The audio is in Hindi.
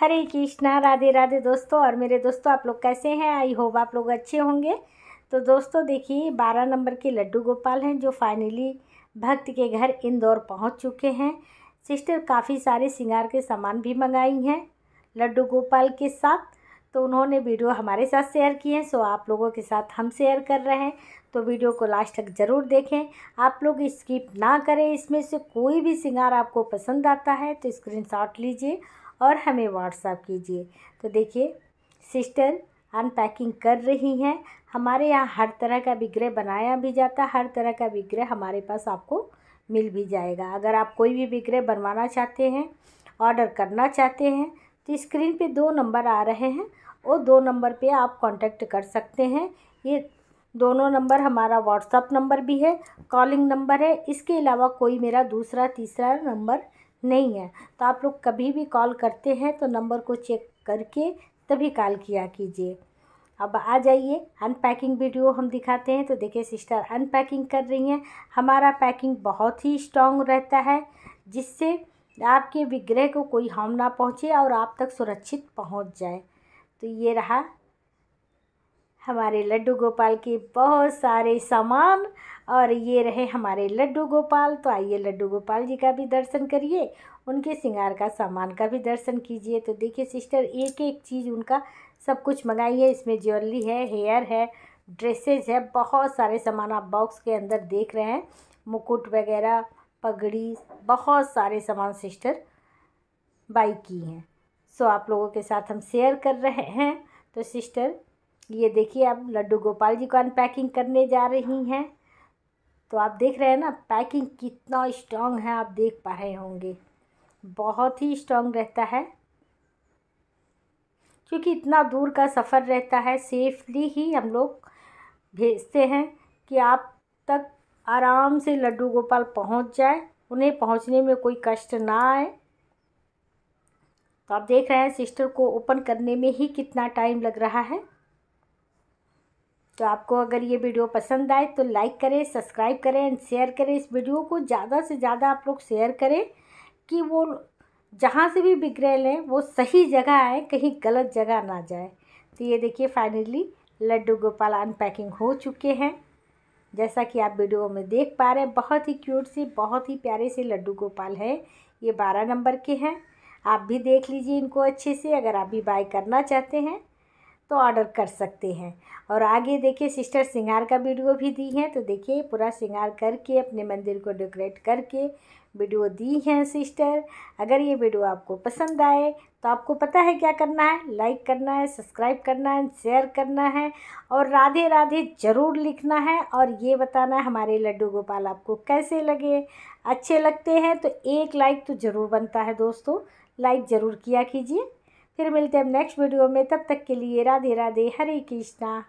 हरे कृष्णा राधे राधे दोस्तों और मेरे दोस्तों आप लोग कैसे हैं आई होप आप लोग अच्छे होंगे तो दोस्तों देखिए बारह नंबर के लड्डू गोपाल हैं जो फाइनली भक्त के घर इंदौर पहुंच चुके हैं सिस्टर काफ़ी सारे सिंगार के सामान भी मंगाई हैं लड्डू गोपाल के साथ तो उन्होंने वीडियो हमारे साथ शेयर किए हैं सो आप लोगों के साथ हम शेयर कर रहे हैं तो वीडियो को लास्ट तक ज़रूर देखें आप लोग स्किप ना करें इसमें से कोई भी सिंगार आपको पसंद आता है तो स्क्रीनशॉट लीजिए और हमें व्हाट्सअप कीजिए तो देखिए सिस्टर अनपैकिंग कर रही हैं हमारे यहाँ हर तरह का विग्रह बनाया भी जाता है हर तरह का विग्रह हमारे पास आपको मिल भी जाएगा अगर आप कोई भी विग्रह बनवाना चाहते हैं ऑर्डर करना चाहते हैं तो स्क्रीन पे दो नंबर आ रहे हैं और दो नंबर पे आप कांटेक्ट कर सकते हैं ये दोनों नंबर हमारा व्हाट्सअप नंबर भी है कॉलिंग नंबर है इसके अलावा कोई मेरा दूसरा तीसरा नंबर नहीं है तो आप लोग कभी भी कॉल करते हैं तो नंबर को चेक करके तभी कॉल किया कीजिए अब आ जाइए अनपैकिंग वीडियो हम दिखाते हैं तो देखिए सिस्टर अनपैकिंग कर रही हैं हमारा पैकिंग बहुत ही स्ट्रॉन्ग रहता है जिससे आपके विग्रह को कोई हार्म ना पहुँचे और आप तक सुरक्षित पहुँच जाए तो ये रहा हमारे लड्डू गोपाल के बहुत सारे सामान और ये रहे हमारे लड्डू गोपाल तो आइए लड्डू गोपाल जी का भी दर्शन करिए उनके सिंगार का सामान का भी दर्शन कीजिए तो देखिए सिस्टर एक एक चीज़ उनका सब कुछ मंगाइए इसमें ज्वेलरी है हेयर है ड्रेसेज है बहुत सारे सामान आप बॉक्स के अंदर देख रहे हैं मुकुट वगैरह पगड़ी बहुत सारे सामान सिस्टर बाई की हैं सो आप लोगों के साथ हम शेयर कर रहे हैं तो सिस्टर ये देखिए अब लड्डू गोपाल जी को अनपैकिंग करने जा रही हैं तो आप देख रहे हैं ना पैकिंग कितना स्ट्रांग है आप देख पा रहे होंगे बहुत ही स्ट्रांग रहता है क्योंकि इतना दूर का सफ़र रहता है सेफली ही हम लोग भेजते हैं कि आप तक आराम से लड्डू गोपाल पहुंच जाए उन्हें पहुंचने में कोई कष्ट ना आए तो आप देख रहे हैं सिस्टर को ओपन करने में ही कितना टाइम लग रहा है तो आपको अगर ये वीडियो पसंद आए तो लाइक करें सब्सक्राइब करें एंड शेयर करें इस वीडियो को ज़्यादा से ज़्यादा आप लोग शेयर करें कि वो जहाँ से भी बिगड़े लें वो सही जगह आए कहीं गलत जगह ना जाए तो ये देखिए फाइनली लड्डू गोपाल अनपैकिंग हो चुके हैं जैसा कि आप वीडियो में देख पा रहे हैं बहुत ही क्यूट से बहुत ही प्यारे से लड्डू गोपाल है ये बारह नंबर के हैं आप भी देख लीजिए इनको अच्छे से अगर आप भी बाय करना चाहते हैं तो ऑर्डर कर सकते हैं और आगे देखिए सिस्टर श्रृंगार का वीडियो भी दी है तो देखिए पूरा श्रृंगार करके अपने मंदिर को डेकोरेट करके वीडियो दी हैं सिस्टर अगर ये वीडियो आपको पसंद आए तो आपको पता है क्या करना है लाइक करना है सब्सक्राइब करना है शेयर करना है और राधे राधे ज़रूर लिखना है और ये बताना है हमारे लड्डू गोपाल आपको कैसे लगे अच्छे लगते हैं तो एक लाइक तो ज़रूर बनता है दोस्तों लाइक ज़रूर किया कीजिए फिर मिलते हैं नेक्स्ट वीडियो में तब तक के लिए राधे राधे हरे कृष्णा